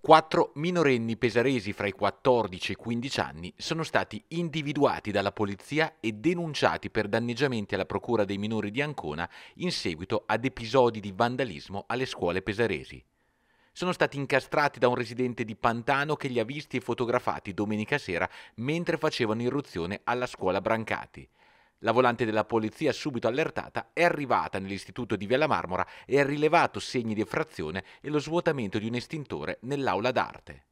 Quattro minorenni pesaresi fra i 14 e i 15 anni sono stati individuati dalla polizia e denunciati per danneggiamenti alla Procura dei minori di Ancona in seguito ad episodi di vandalismo alle scuole pesaresi. Sono stati incastrati da un residente di Pantano che li ha visti e fotografati domenica sera mentre facevano irruzione alla scuola Brancati. La volante della polizia, subito allertata, è arrivata nell'istituto di Via Marmora e ha rilevato segni di effrazione e lo svuotamento di un estintore nell'aula d'arte.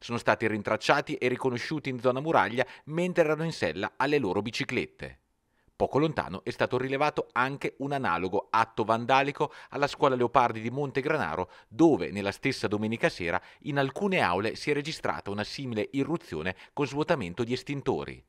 Sono stati rintracciati e riconosciuti in zona muraglia mentre erano in sella alle loro biciclette. Poco lontano è stato rilevato anche un analogo atto vandalico alla scuola Leopardi di Monte Granaro, dove nella stessa domenica sera in alcune aule si è registrata una simile irruzione con svuotamento di estintori.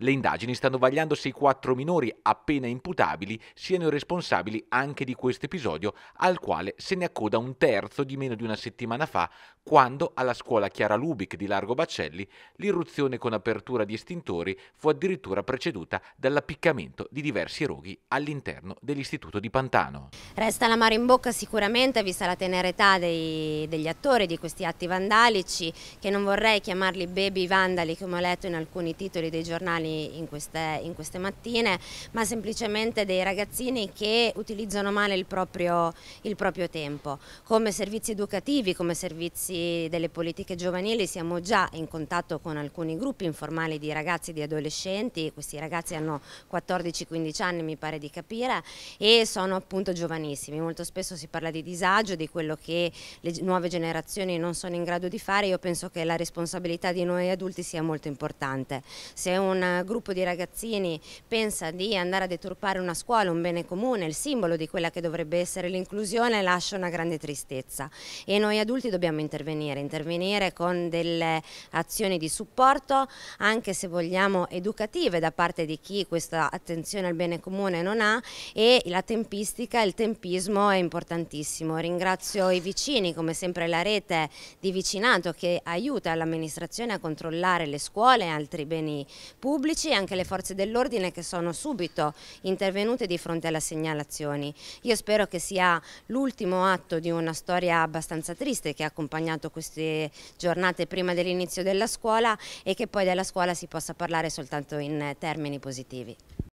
Le indagini stanno vagliando se i quattro minori appena imputabili siano responsabili anche di questo episodio, al quale se ne accoda un terzo di meno di una settimana fa, quando alla scuola Chiara Lubic di Largo Baccelli l'irruzione con apertura di estintori fu addirittura preceduta dall'appiccamento di diversi roghi all'interno dell'istituto di Pantano. Resta la mare in bocca sicuramente, vista la tenera tenerezza degli attori di questi atti vandalici, che non vorrei chiamarli baby vandali come ho letto in alcuni titoli dei giornali giovani in queste, in queste mattine, ma semplicemente dei ragazzini che utilizzano male il proprio, il proprio tempo. Come servizi educativi, come servizi delle politiche giovanili siamo già in contatto con alcuni gruppi informali di ragazzi e di adolescenti, questi ragazzi hanno 14-15 anni mi pare di capire e sono appunto giovanissimi, molto spesso si parla di disagio, di quello che le nuove generazioni non sono in grado di fare, io penso che la responsabilità di noi adulti sia molto importante. Se un gruppo di ragazzini pensa di andare a deturpare una scuola, un bene comune, il simbolo di quella che dovrebbe essere l'inclusione, lascia una grande tristezza e noi adulti dobbiamo intervenire, intervenire con delle azioni di supporto, anche se vogliamo educative da parte di chi questa attenzione al bene comune non ha e la tempistica, il tempismo è importantissimo. Ringrazio i vicini, come sempre la rete di vicinato che aiuta l'amministrazione a controllare le scuole e altri beni pubblici pubblici e anche le forze dell'ordine che sono subito intervenute di fronte alle segnalazioni. Io spero che sia l'ultimo atto di una storia abbastanza triste che ha accompagnato queste giornate prima dell'inizio della scuola e che poi della scuola si possa parlare soltanto in termini positivi.